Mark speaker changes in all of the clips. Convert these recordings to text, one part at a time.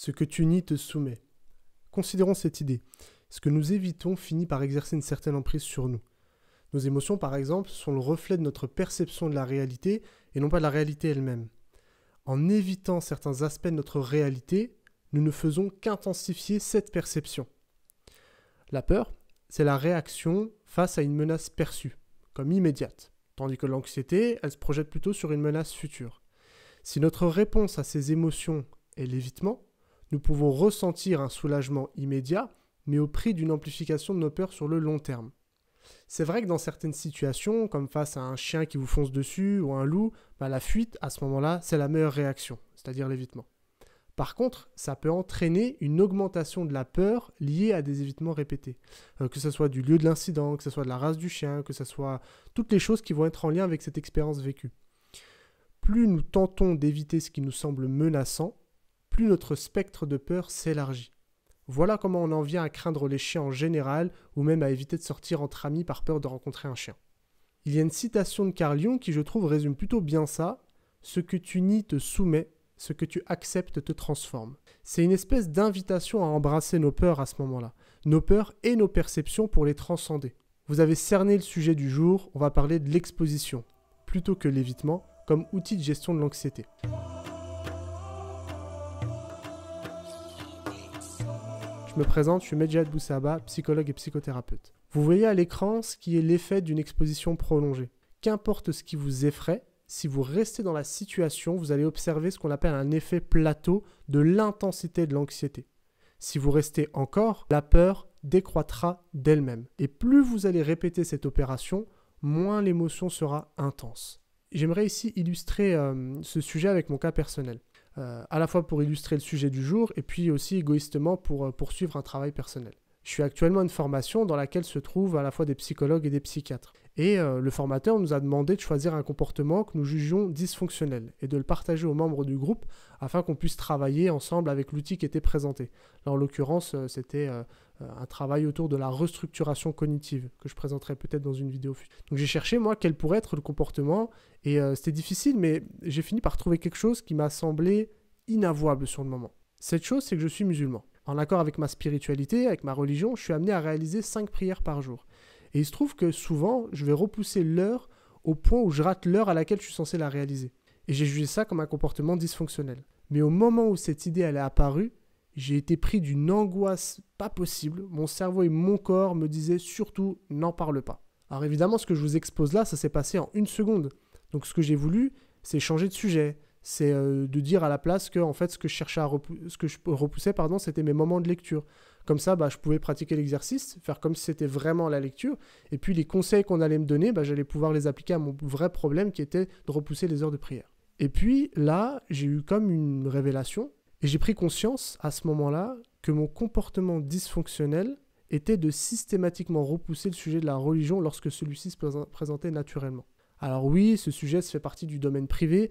Speaker 1: Ce que tu nies te soumet. Considérons cette idée. Ce que nous évitons finit par exercer une certaine emprise sur nous. Nos émotions, par exemple, sont le reflet de notre perception de la réalité et non pas de la réalité elle-même. En évitant certains aspects de notre réalité, nous ne faisons qu'intensifier cette perception. La peur, c'est la réaction face à une menace perçue, comme immédiate, tandis que l'anxiété, elle se projette plutôt sur une menace future. Si notre réponse à ces émotions est l'évitement, nous pouvons ressentir un soulagement immédiat, mais au prix d'une amplification de nos peurs sur le long terme. C'est vrai que dans certaines situations, comme face à un chien qui vous fonce dessus ou un loup, bah, la fuite, à ce moment-là, c'est la meilleure réaction, c'est-à-dire l'évitement. Par contre, ça peut entraîner une augmentation de la peur liée à des évitements répétés. Euh, que ce soit du lieu de l'incident, que ce soit de la race du chien, que ce soit toutes les choses qui vont être en lien avec cette expérience vécue. Plus nous tentons d'éviter ce qui nous semble menaçant, plus notre spectre de peur s'élargit. Voilà comment on en vient à craindre les chiens en général, ou même à éviter de sortir entre amis par peur de rencontrer un chien. Il y a une citation de Jung qui, je trouve, résume plutôt bien ça. Ce que tu nies te soumet, ce que tu acceptes te transforme. C'est une espèce d'invitation à embrasser nos peurs à ce moment-là, nos peurs et nos perceptions pour les transcender. Vous avez cerné le sujet du jour, on va parler de l'exposition, plutôt que l'évitement, comme outil de gestion de l'anxiété. me présente, je suis Medjad Boussaba, psychologue et psychothérapeute. Vous voyez à l'écran ce qui est l'effet d'une exposition prolongée. Qu'importe ce qui vous effraie, si vous restez dans la situation, vous allez observer ce qu'on appelle un effet plateau de l'intensité de l'anxiété. Si vous restez encore, la peur décroîtra d'elle-même. Et plus vous allez répéter cette opération, moins l'émotion sera intense. J'aimerais ici illustrer euh, ce sujet avec mon cas personnel. Euh, à la fois pour illustrer le sujet du jour et puis aussi égoïstement pour euh, poursuivre un travail personnel. Je suis actuellement une formation dans laquelle se trouvent à la fois des psychologues et des psychiatres. Et euh, le formateur nous a demandé de choisir un comportement que nous jugions dysfonctionnel et de le partager aux membres du groupe afin qu'on puisse travailler ensemble avec l'outil qui était présenté. Là, en l'occurrence, c'était un travail autour de la restructuration cognitive que je présenterai peut-être dans une vidéo future. Donc j'ai cherché, moi, quel pourrait être le comportement et c'était difficile, mais j'ai fini par trouver quelque chose qui m'a semblé inavouable sur le moment. Cette chose, c'est que je suis musulman. En accord avec ma spiritualité, avec ma religion, je suis amené à réaliser cinq prières par jour. Et il se trouve que souvent, je vais repousser l'heure au point où je rate l'heure à laquelle je suis censé la réaliser. Et j'ai jugé ça comme un comportement dysfonctionnel. Mais au moment où cette idée elle est apparue, j'ai été pris d'une angoisse pas possible. Mon cerveau et mon corps me disaient surtout n'en parle pas. Alors évidemment, ce que je vous expose là, ça s'est passé en une seconde. Donc ce que j'ai voulu, c'est changer de sujet, c'est euh, de dire à la place que en fait ce que je cherchais à ce que je repoussais pardon c'était mes moments de lecture comme ça bah, je pouvais pratiquer l'exercice faire comme si c'était vraiment la lecture et puis les conseils qu'on allait me donner bah, j'allais pouvoir les appliquer à mon vrai problème qui était de repousser les heures de prière et puis là j'ai eu comme une révélation et j'ai pris conscience à ce moment-là que mon comportement dysfonctionnel était de systématiquement repousser le sujet de la religion lorsque celui-ci se présentait naturellement. Alors oui, ce sujet se fait partie du domaine privé,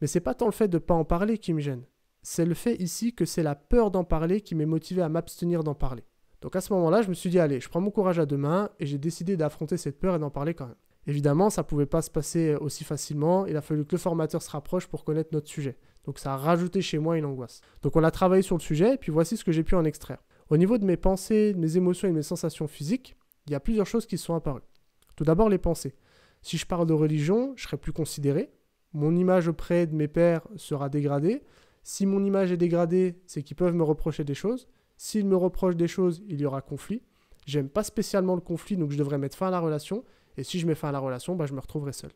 Speaker 1: mais c'est pas tant le fait de ne pas en parler qui me gêne. C'est le fait ici que c'est la peur d'en parler qui m'est motivé à m'abstenir d'en parler. Donc à ce moment-là, je me suis dit, allez, je prends mon courage à deux mains et j'ai décidé d'affronter cette peur et d'en parler quand même. Évidemment, ça ne pouvait pas se passer euh, aussi facilement. Il a fallu que le formateur se rapproche pour connaître notre sujet. Donc ça a rajouté chez moi une angoisse. Donc on a travaillé sur le sujet, et puis voici ce que j'ai pu en extraire. Au niveau de mes pensées, de mes émotions et de mes sensations physiques, il y a plusieurs choses qui sont apparues. Tout d'abord les pensées. Si je parle de religion, je serai plus considéré, mon image auprès de mes pères sera dégradée. Si mon image est dégradée, c'est qu'ils peuvent me reprocher des choses. S'ils me reprochent des choses, il y aura conflit. J'aime pas spécialement le conflit, donc je devrais mettre fin à la relation. Et si je mets fin à la relation, bah, je me retrouverai seul.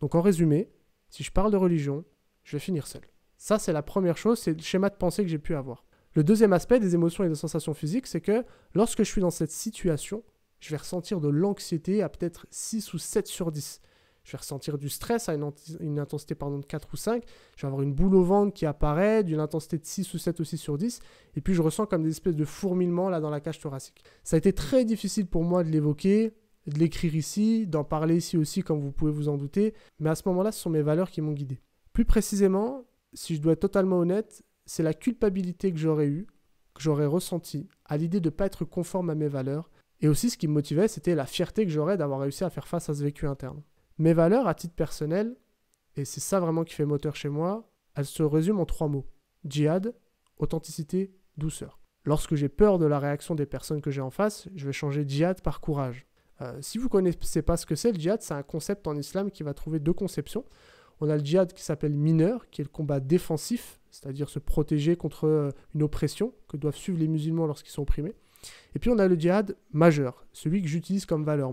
Speaker 1: Donc en résumé, si je parle de religion, je vais finir seul. Ça, c'est la première chose, c'est le schéma de pensée que j'ai pu avoir. Le deuxième aspect des émotions et des sensations physiques, c'est que lorsque je suis dans cette situation, je vais ressentir de l'anxiété à peut-être 6 ou 7 sur 10 je vais ressentir du stress à une, intensité de 4 ou 5, je vais avoir une boule au ventre qui apparaît d'une intensité de 6 ou 7 aussi sur 10, et puis je ressens comme des espèces de fourmillements là dans la cage thoracique. Ça a été très difficile pour moi de l'évoquer, de l'écrire ici, d'en parler ici aussi comme vous pouvez vous en douter, mais à ce moment-là, ce sont mes valeurs qui m'ont guidé. Plus précisément, si je dois être totalement honnête, c'est la culpabilité que j'aurais eue, que j'aurais ressenti à l'idée de ne pas être conforme à mes valeurs, et aussi ce qui me motivait, c'était la fierté que j'aurais d'avoir réussi à faire face à ce vécu interne. Mes valeurs, à titre personnel, et c'est ça vraiment qui fait moteur chez moi, elles se résument en trois mots. Djihad, authenticité, douceur. Lorsque j'ai peur de la réaction des personnes que j'ai en face, je vais changer djihad par courage. Euh, si vous ne connaissez pas ce que c'est, le djihad, c'est un concept en islam qui va trouver deux conceptions. On a le djihad qui s'appelle mineur, qui est le combat défensif, c'est-à-dire se protéger contre euh, une oppression que doivent suivre les musulmans lorsqu'ils sont opprimés. Et puis on a le djihad majeur, celui que j'utilise comme valeur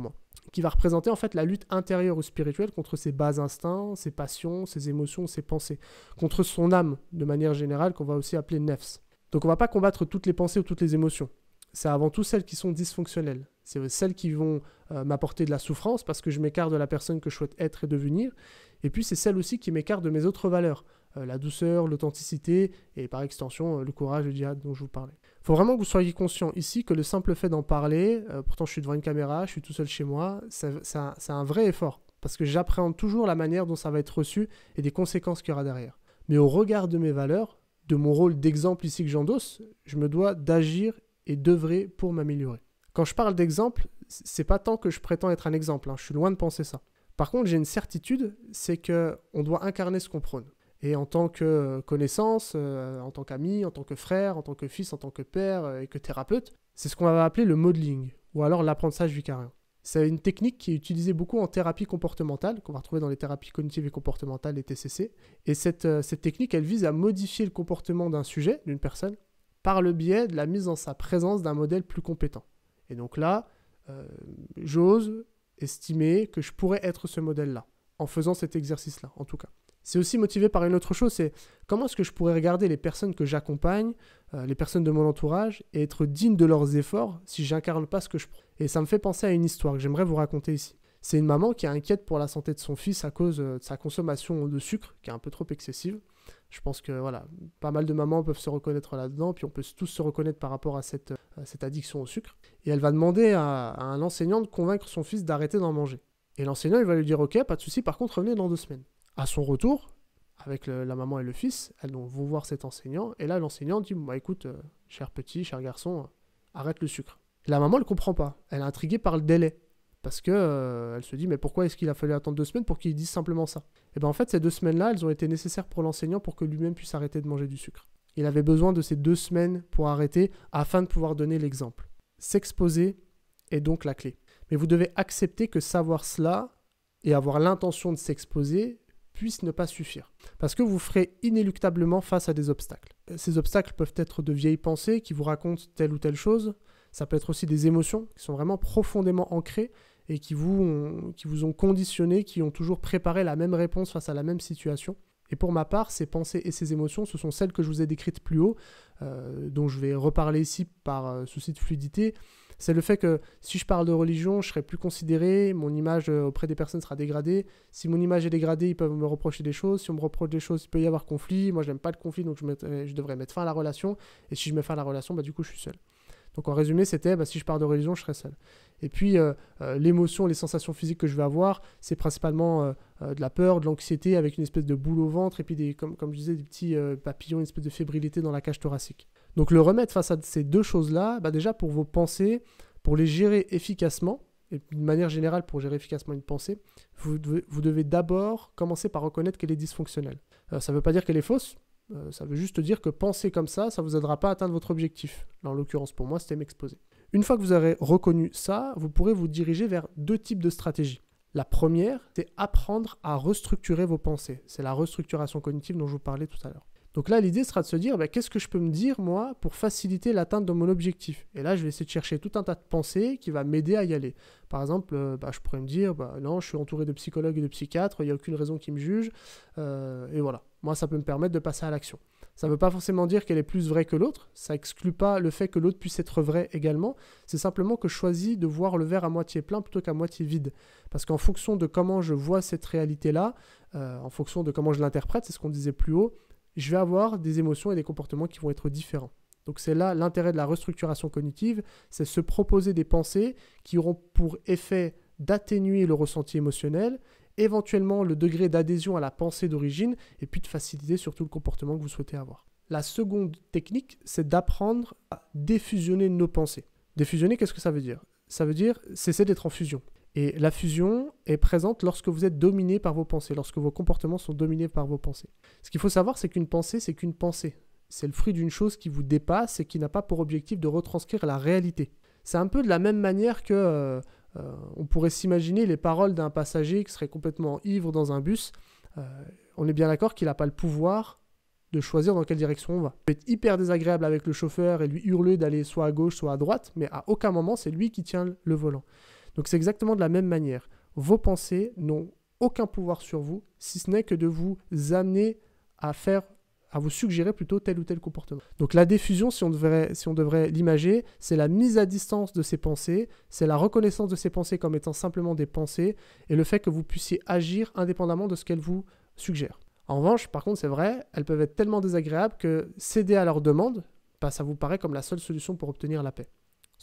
Speaker 1: qui va représenter en fait la lutte intérieure ou spirituelle contre ses bas instincts, ses passions, ses émotions, ses pensées, contre son âme de manière générale qu'on va aussi appeler nefs. Donc on va pas combattre toutes les pensées ou toutes les émotions. C'est avant tout celles qui sont dysfonctionnelles. C'est celles qui vont euh, m'apporter de la souffrance parce que je m'écarte de la personne que je souhaite être et devenir. Et puis c'est celles aussi qui m'écartent de mes autres valeurs. Euh, la douceur, l'authenticité et par extension euh, le courage de le djihad dont je vous parlais. Il faut vraiment que vous soyez conscient ici que le simple fait d'en parler, euh, pourtant je suis devant une caméra, je suis tout seul chez moi, c'est un, vrai effort parce que j'appréhende toujours la manière dont ça va être reçu et des conséquences qu'il y aura derrière. Mais au regard de mes valeurs, de mon rôle d'exemple ici que j'endosse, je me dois d'agir et d'œuvrer pour m'améliorer. Quand je parle d'exemple, c'est pas tant que je prétends être un exemple, hein, je suis loin de penser ça. Par contre, j'ai une certitude, c'est que on doit incarner ce qu'on prône. Et en tant que euh, connaissance, euh, en tant qu'ami, en tant que frère, en tant que fils, en tant que père euh, et que thérapeute, c'est ce qu'on va appeler le modeling, ou alors l'apprentissage vicariant. C'est une technique qui est utilisée beaucoup en thérapie comportementale, qu'on va retrouver dans les thérapies cognitives et comportementales, les TCC. Et cette, technique, elle vise à modifier le comportement d'un sujet, d'une personne, par le biais de la mise en sa présence d'un modèle plus compétent. Et donc là, j'ose estimer que je pourrais être ce modèle-là, en faisant cet exercice-là, en tout cas. C'est aussi motivé par une autre chose, c'est comment est-ce que je pourrais regarder les personnes que j'accompagne, euh, les personnes de mon entourage, et être digne de leurs efforts si j'incarne pas ce que je prends. Et ça me fait penser à une histoire que j'aimerais vous raconter ici. C'est une maman qui est inquiète pour la santé de son fils à cause euh, de sa consommation de sucre, qui est un peu trop excessive. Je pense que voilà, pas mal de mamans peuvent se reconnaître là-dedans, puis on peut tous se reconnaître par rapport à cette, cette addiction au sucre. Et elle va demander à, un enseignant de convaincre son fils d'arrêter d'en manger. Et l'enseignant, il va lui dire Ok, pas de souci, par contre, revenez dans deux semaines à son retour, avec la maman et le fils, elles vont voir cet enseignant. Et là, l'enseignant dit bah, Écoute, euh, cher petit, cher garçon, euh, arrête le sucre. la maman, ne comprend pas. Elle est intriguée par le délai. Parce que euh, elle se dit Mais pourquoi est-ce qu'il a fallu attendre deux semaines pour qu'il dise simplement ça Et eh bien en fait, ces deux semaines-là, elles ont été nécessaires pour l'enseignant pour que lui-même puisse arrêter de manger du sucre. Il avait besoin de ces deux semaines pour arrêter afin de pouvoir donner l'exemple. S'exposer est donc la clé. Mais vous devez accepter que savoir cela et avoir l'intention de s'exposer ne pas suffire, parce que vous ferez inéluctablement face à des obstacles. Euh, ces obstacles peuvent être de vieilles pensées qui vous racontent telle ou telle chose, ça peut être aussi des émotions qui sont vraiment profondément ancrées et qui vous ont, qui vous ont conditionné, qui ont toujours préparé la même réponse face à la même situation. Et pour ma part, ces pensées et ces émotions, ce sont celles que je vous ai décrites plus haut, euh, dont je vais reparler ici par euh, souci de fluidité, c'est le fait que si je parle de religion, je serai plus considéré, mon image euh, auprès des personnes sera dégradée. Si mon image est dégradée, ils peuvent me reprocher des choses. Si on me reproche des choses, il peut y avoir conflit. Moi, je n'aime pas le conflit, donc je, devrais mettre fin à la relation. Et si je mets fin à la relation, bah, du coup, je suis seul. Donc en résumé, c'était bah, si je parle de religion, je serai seul. Et puis euh, euh, l'émotion, les sensations physiques que je vais avoir, c'est principalement de la peur, de l'anxiété, avec une espèce de boule au ventre, et puis des, comme, comme je disais, des petits papillons, une espèce de fébrilité dans la cage thoracique. Donc le remettre face à ces deux choses-là, bah, déjà pour vos pensées, pour les gérer efficacement, et de manière générale pour gérer efficacement une pensée, vous devez, d'abord commencer par reconnaître qu'elle est dysfonctionnelle. Euh, ça ne veut pas dire qu'elle est fausse, euh, ça veut juste dire que penser comme ça, ça ne vous aidera pas à atteindre votre objectif. Là, en l'occurrence, pour moi, c'était m'exposer. Une fois que vous aurez reconnu ça, vous pourrez vous diriger vers deux types de stratégies. La première, c'est apprendre à restructurer vos pensées. C'est la restructuration cognitive dont je vous parlais tout à l'heure. Donc là, l'idée sera de se dire, bah, qu'est-ce que je peux me dire, moi, pour faciliter l'atteinte de mon objectif Et là, je vais essayer de chercher tout un tas de pensées qui va m'aider à y aller. Par exemple, euh, bah, je pourrais me dire, bah, non, je suis entouré de psychologues et de psychiatres, il n'y a aucune raison qui me juge. Euh, et voilà, moi, ça peut me permettre de passer à l'action. Ça ne veut pas forcément dire qu'elle est plus vraie que l'autre, ça exclut pas le fait que l'autre puisse être vrai également, c'est simplement que je choisis de voir le verre à moitié plein plutôt qu'à moitié vide. Parce qu'en fonction de comment je vois cette réalité-là, euh, en fonction de comment je l'interprète, c'est ce qu'on disait plus haut, je vais avoir des émotions et des comportements qui vont être différents. Donc c'est là l'intérêt de la restructuration cognitive, c'est se proposer des pensées qui auront pour effet d'atténuer le ressenti émotionnel, éventuellement le degré d'adhésion à la pensée d'origine, et puis de faciliter surtout le comportement que vous souhaitez avoir. La seconde technique, c'est d'apprendre à défusionner nos pensées. Défusionner, qu'est-ce que ça veut dire Ça veut dire cesser d'être en fusion. Et la fusion est présente lorsque vous êtes dominé par vos pensées, lorsque vos comportements sont dominés par vos pensées. Ce qu'il faut savoir, c'est qu'une pensée, c'est qu'une pensée. C'est le fruit d'une chose qui vous dépasse et qui n'a pas pour objectif de retranscrire la réalité. C'est un peu de la même manière que euh, euh, on pourrait s'imaginer les paroles d'un passager qui serait complètement ivre dans un bus. Euh, on est bien d'accord qu'il n'a pas le pouvoir de choisir dans quelle direction on va. Il peut être hyper désagréable avec le chauffeur et lui hurler d'aller soit à gauche, soit à droite, mais à aucun moment c'est lui qui tient le volant. Donc c'est exactement de la même manière. Vos pensées n'ont aucun pouvoir sur vous, si ce n'est que de vous amener à faire à vous suggérer plutôt tel ou tel comportement. Donc la diffusion, si on devrait, si devrait l'imager, c'est la mise à distance de ces pensées, c'est la reconnaissance de ces pensées comme étant simplement des pensées, et le fait que vous puissiez agir indépendamment de ce qu'elles vous suggèrent. En revanche, par contre, c'est vrai, elles peuvent être tellement désagréables que céder à leur demande, bah, ça vous paraît comme la seule solution pour obtenir la paix.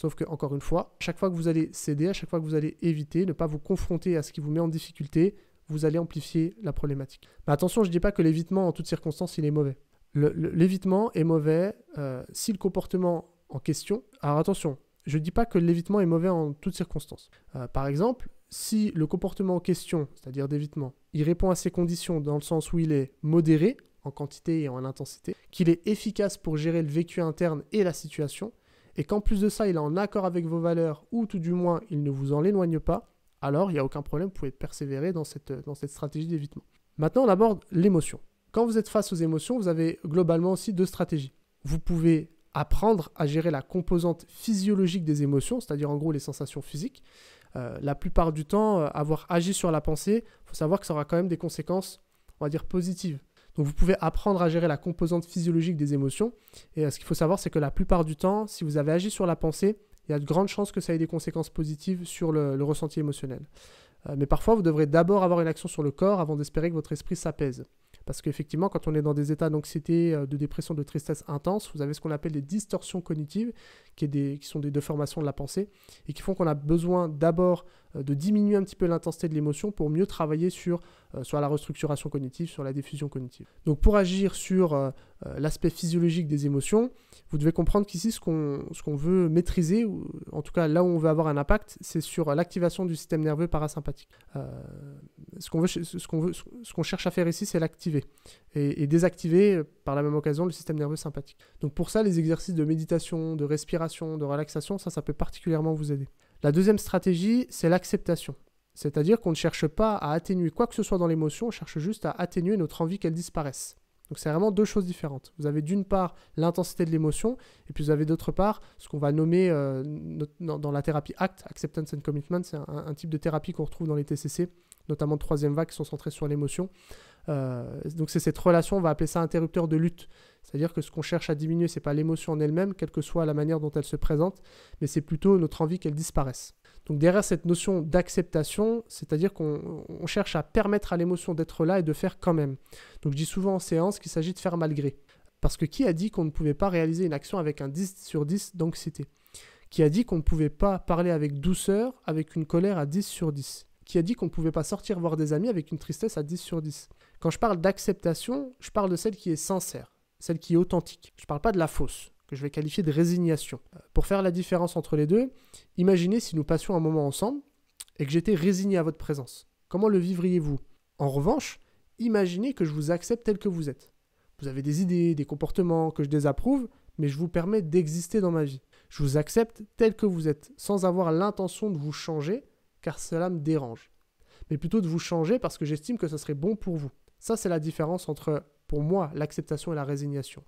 Speaker 1: Sauf que, encore une fois, chaque fois que vous allez céder, à chaque fois que vous allez éviter, ne pas vous confronter à ce qui vous met en difficulté, vous allez amplifier la problématique. Mais attention, je ne dis pas que l'évitement en toutes circonstances, il est mauvais. L'évitement est mauvais euh, si le comportement en question... Alors attention, je ne dis pas que l'évitement est mauvais en toutes circonstances. Euh, par exemple, si le comportement en question, c'est-à-dire d'évitement, il répond à ces conditions dans le sens où il est modéré en quantité et en intensité, qu'il est efficace pour gérer le vécu interne et la situation, et qu'en plus de ça, il est en accord avec vos valeurs, ou tout du moins, il ne vous en éloigne pas, alors il n'y a aucun problème, vous pouvez persévérer dans cette, dans cette stratégie d'évitement. Maintenant, on aborde l'émotion. Quand vous êtes face aux émotions, vous avez globalement aussi deux stratégies. Vous pouvez apprendre à gérer la composante physiologique des émotions, c'est-à-dire en gros les sensations physiques. Euh, la plupart du temps, euh, avoir agi sur la pensée, il faut savoir que ça aura quand même des conséquences, on va dire, positives. Donc vous pouvez apprendre à gérer la composante physiologique des émotions. Et euh, ce qu'il faut savoir, c'est que la plupart du temps, si vous avez agi sur la pensée, il y a de grandes chances que ça ait des conséquences positives sur le, ressenti émotionnel. Euh, mais parfois, vous devrez d'abord avoir une action sur le corps avant d'espérer que votre esprit s'apaise. Parce qu'effectivement, quand on est dans des états d'anxiété, euh, de dépression, de tristesse intense, vous avez ce qu'on appelle des distorsions cognitives, qui, qui, sont des déformations de la pensée, et qui font qu'on a besoin d'abord euh, de diminuer un petit peu l'intensité de l'émotion pour mieux travailler sur, euh, la restructuration cognitive, sur la diffusion cognitive. Donc pour agir sur euh, l'aspect physiologique des émotions, vous devez comprendre qu'ici ce qu'on veut maîtriser, en tout cas là où on veut avoir un impact, c'est sur l'activation du système nerveux parasympathique. ce qu'on cherche à faire ici, c'est l'activer et, et désactiver par la même occasion le système nerveux sympathique. Donc pour ça, les exercices de méditation, de respiration, de relaxation, ça, ça peut particulièrement vous aider. La deuxième stratégie, c'est l'acceptation. C'est-à-dire qu'on ne cherche pas à atténuer quoi que ce soit dans l'émotion, on cherche juste à atténuer notre envie qu'elle disparaisse. Donc c'est vraiment deux choses différentes. Vous avez d'une part l'intensité de l'émotion, et puis vous avez d'autre part ce qu'on va nommer euh, dans la thérapie ACT, Acceptance and Commitment, c'est un, type de thérapie qu'on retrouve dans les TCC, notamment de troisième vague qui sont centrés sur l'émotion. Euh, donc c'est cette relation, on va appeler ça interrupteur de lutte. C'est-à-dire que ce qu'on cherche à diminuer, ce n'est pas l'émotion en elle-même, quelle que soit la manière dont elle se présente, mais c'est plutôt notre envie qu'elle disparaisse. Donc derrière cette notion d'acceptation, c'est-à-dire qu'on cherche à permettre à l'émotion d'être là et de faire quand même. Donc je dis souvent en séance qu'il s'agit de faire malgré. Parce que qui a dit qu'on ne pouvait pas réaliser une action avec un 10 sur 10 d'anxiété Qui a dit qu'on ne pouvait pas parler avec douceur avec une colère à 10 sur 10 Qui a dit qu'on ne pouvait pas sortir voir des amis avec une tristesse à 10 sur 10 Quand je parle d'acceptation, je parle de celle qui est sincère celle qui est authentique. Je ne parle pas de la fausse, que je vais qualifier de résignation. Euh, pour faire la différence entre les deux, imaginez si nous passions un moment ensemble et que j'étais résigné à votre présence. Comment le vivriez-vous En revanche, imaginez que je vous accepte tel que vous êtes. Vous avez des idées, des comportements que je désapprouve, mais je vous permets d'exister dans ma vie. Je vous accepte tel que vous êtes, sans avoir l'intention de vous changer, car cela me dérange. Mais plutôt de vous changer parce que j'estime que ce serait bon pour vous. Ça, c'est la différence entre pour moi, l'acceptation et la résignation.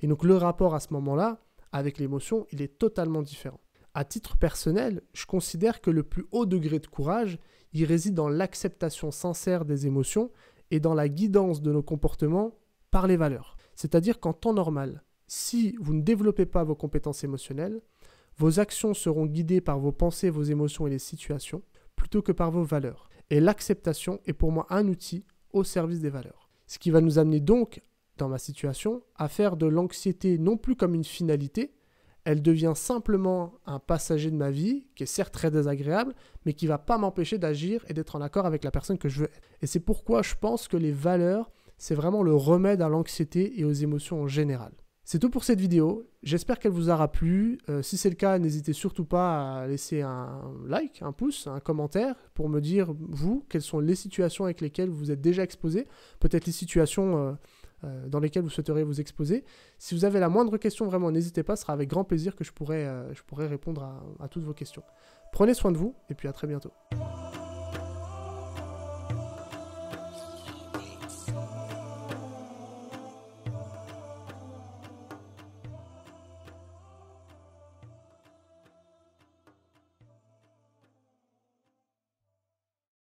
Speaker 1: Et donc le rapport à ce moment-là, avec l'émotion, il est totalement différent. À titre personnel, je considère que le plus haut degré de courage, il réside dans l'acceptation sincère des émotions et dans la guidance de nos comportements par les valeurs. C'est-à-dire qu'en temps normal, si vous ne développez pas vos compétences émotionnelles, vos actions seront guidées par vos pensées, vos émotions et les situations, plutôt que par vos valeurs. Et l'acceptation est pour moi un outil au service des valeurs. Ce qui va nous amener donc, dans ma situation, à faire de l'anxiété non plus comme une finalité, elle devient simplement un passager de ma vie, qui est certes très désagréable, mais qui ne va pas m'empêcher d'agir et d'être en accord avec la personne que je veux être. Et c'est pourquoi je pense que les valeurs, c'est vraiment le remède à l'anxiété et aux émotions en général. C'est tout pour cette vidéo. J'espère qu'elle vous aura plu. Euh, si c'est le cas, n'hésitez surtout pas à laisser un like, un pouce, un commentaire pour me dire, vous, quelles sont les situations avec lesquelles vous êtes déjà exposé. Peut-être les situations... Euh, euh, dans lesquelles vous souhaiteriez vous exposer. Si vous avez la moindre question, vraiment, n'hésitez pas, ce sera avec grand plaisir que je pourrai, je répondre à toutes vos questions. Prenez soin de vous et puis à très bientôt.